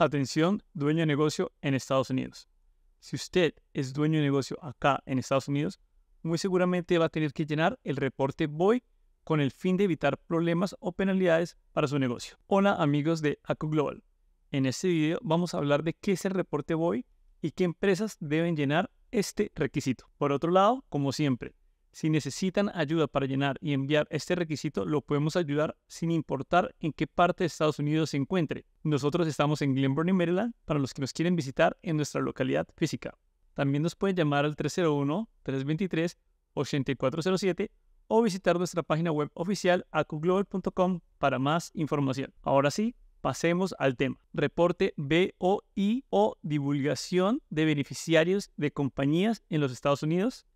Atención, dueño de negocio en Estados Unidos. Si usted es dueño de negocio acá en Estados Unidos, muy seguramente va a tener que llenar el reporte BOI con el fin de evitar problemas o penalidades para su negocio. Hola amigos de AcuGlobal. Global. En este video vamos a hablar de qué es el reporte BOI y qué empresas deben llenar este requisito. Por otro lado, como siempre, si necesitan ayuda para llenar y enviar este requisito, lo podemos ayudar sin importar en qué parte de Estados Unidos se encuentre. Nosotros estamos en Glenburn, Maryland, para los que nos quieren visitar en nuestra localidad física. También nos pueden llamar al 301-323-8407 o visitar nuestra página web oficial acuglobal.com para más información. Ahora sí, pasemos al tema. Reporte BOI o divulgación de beneficiarios de compañías en los Estados Unidos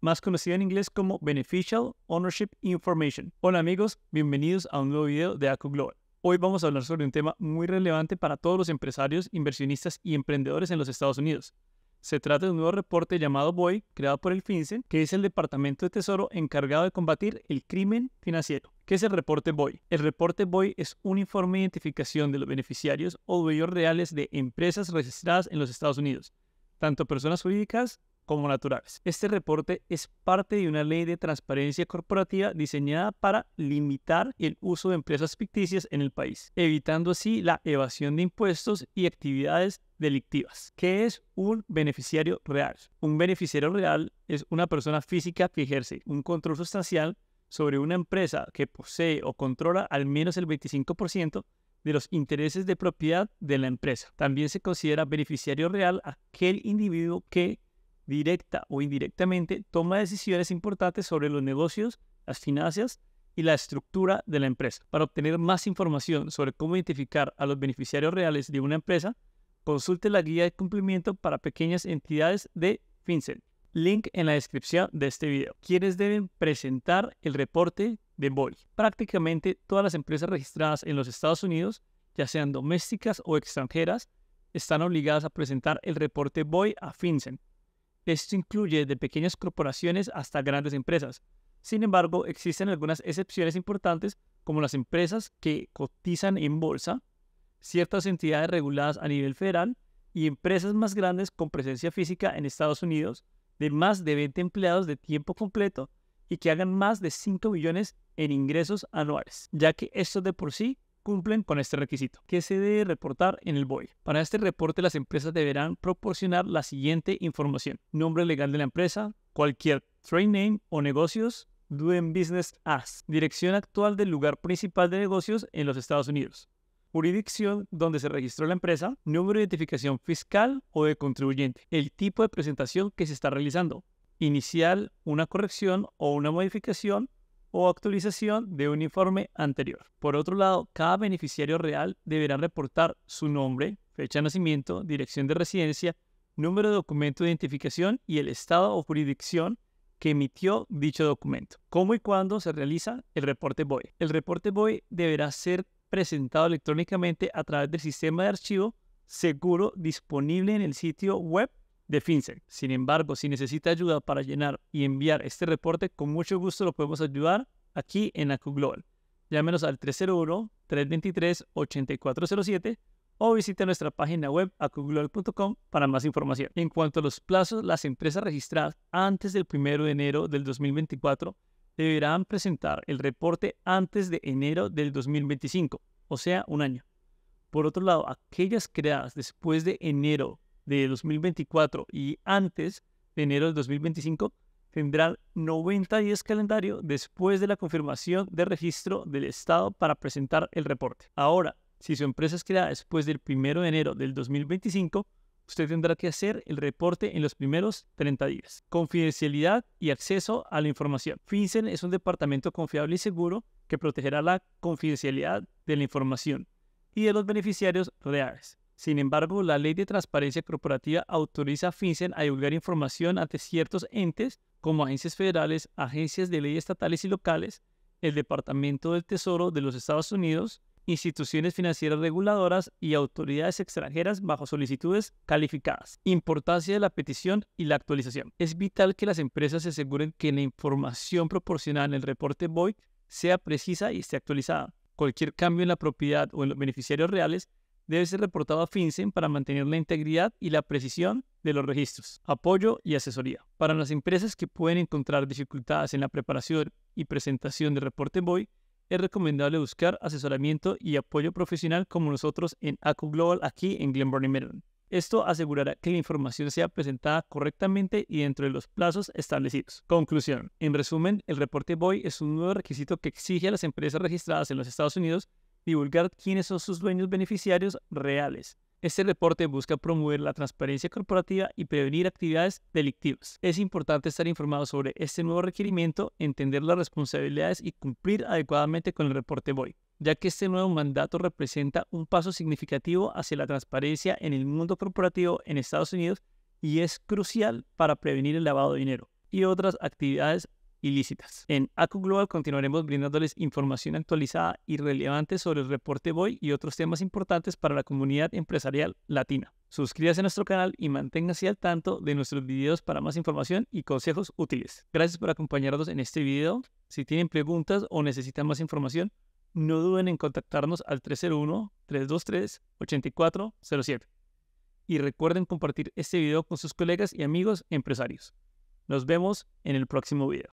más conocida en inglés como Beneficial Ownership Information. Hola amigos, bienvenidos a un nuevo video de ACO Global. Hoy vamos a hablar sobre un tema muy relevante para todos los empresarios, inversionistas y emprendedores en los Estados Unidos. Se trata de un nuevo reporte llamado BOI, creado por el FinCEN, que es el Departamento de Tesoro encargado de combatir el crimen financiero. ¿Qué es el reporte BOI? El reporte BOI es un informe de identificación de los beneficiarios o dueños reales de empresas registradas en los Estados Unidos, tanto personas jurídicas como naturales. Este reporte es parte de una ley de transparencia corporativa diseñada para limitar el uso de empresas ficticias en el país, evitando así la evasión de impuestos y actividades delictivas. ¿Qué es un beneficiario real? Un beneficiario real es una persona física que ejerce un control sustancial sobre una empresa que posee o controla al menos el 25% de los intereses de propiedad de la empresa. También se considera beneficiario real aquel individuo que directa o indirectamente, toma decisiones importantes sobre los negocios, las finanzas y la estructura de la empresa. Para obtener más información sobre cómo identificar a los beneficiarios reales de una empresa, consulte la guía de cumplimiento para pequeñas entidades de FinCEN. Link en la descripción de este video. Quienes deben presentar el reporte de BOI. Prácticamente todas las empresas registradas en los Estados Unidos, ya sean domésticas o extranjeras, están obligadas a presentar el reporte BOI a FinCEN esto incluye de pequeñas corporaciones hasta grandes empresas. Sin embargo, existen algunas excepciones importantes como las empresas que cotizan en bolsa, ciertas entidades reguladas a nivel federal y empresas más grandes con presencia física en Estados Unidos de más de 20 empleados de tiempo completo y que hagan más de 5 billones en ingresos anuales, ya que esto de por sí cumplen con este requisito, que se debe reportar en el BOE. Para este reporte las empresas deberán proporcionar la siguiente información. Nombre legal de la empresa, cualquier trade name o negocios, doing business as, dirección actual del lugar principal de negocios en los Estados Unidos, jurisdicción donde se registró la empresa, número de identificación fiscal o de contribuyente, el tipo de presentación que se está realizando, inicial, una corrección o una modificación o actualización de un informe anterior. Por otro lado, cada beneficiario real deberá reportar su nombre, fecha de nacimiento, dirección de residencia, número de documento de identificación y el estado o jurisdicción que emitió dicho documento. ¿Cómo y cuándo se realiza el reporte BOE? El reporte BOE deberá ser presentado electrónicamente a través del sistema de archivo seguro disponible en el sitio web de FinSec. Sin embargo, si necesita ayuda para llenar y enviar este reporte, con mucho gusto lo podemos ayudar aquí en AcuGlobal. Llámenos al 301-323-8407 o visite nuestra página web acuglobal.com para más información. En cuanto a los plazos, las empresas registradas antes del 1 de enero del 2024 deberán presentar el reporte antes de enero del 2025, o sea, un año. Por otro lado, aquellas creadas después de enero de 2024 y antes de enero de 2025 tendrán 90 días calendario después de la confirmación de registro del Estado para presentar el reporte. Ahora, si su empresa es creada después del 1 de enero del 2025, usted tendrá que hacer el reporte en los primeros 30 días. Confidencialidad y acceso a la información. FinCEN es un departamento confiable y seguro que protegerá la confidencialidad de la información y de los beneficiarios reales. Sin embargo, la Ley de Transparencia Corporativa autoriza a FinCEN a divulgar información ante ciertos entes como agencias federales, agencias de ley estatales y locales, el Departamento del Tesoro de los Estados Unidos, instituciones financieras reguladoras y autoridades extranjeras bajo solicitudes calificadas. Importancia de la petición y la actualización. Es vital que las empresas se aseguren que la información proporcionada en el reporte BOI sea precisa y esté actualizada. Cualquier cambio en la propiedad o en los beneficiarios reales debe ser reportado a FinCEN para mantener la integridad y la precisión de los registros, apoyo y asesoría. Para las empresas que pueden encontrar dificultades en la preparación y presentación del reporte BOI, es recomendable buscar asesoramiento y apoyo profesional como nosotros en ACU Global aquí en y Maryland. Esto asegurará que la información sea presentada correctamente y dentro de los plazos establecidos. Conclusión. En resumen, el reporte BOI es un nuevo requisito que exige a las empresas registradas en los Estados Unidos divulgar quiénes son sus dueños beneficiarios reales. Este reporte busca promover la transparencia corporativa y prevenir actividades delictivas. Es importante estar informado sobre este nuevo requerimiento, entender las responsabilidades y cumplir adecuadamente con el reporte BOI, ya que este nuevo mandato representa un paso significativo hacia la transparencia en el mundo corporativo en Estados Unidos y es crucial para prevenir el lavado de dinero y otras actividades ilícitas. En ACU Global continuaremos brindándoles información actualizada y relevante sobre el reporte BOY y otros temas importantes para la comunidad empresarial latina. Suscríbase a nuestro canal y manténgase al tanto de nuestros videos para más información y consejos útiles. Gracias por acompañarnos en este video. Si tienen preguntas o necesitan más información, no duden en contactarnos al 301-323-8407. Y recuerden compartir este video con sus colegas y amigos empresarios. Nos vemos en el próximo video.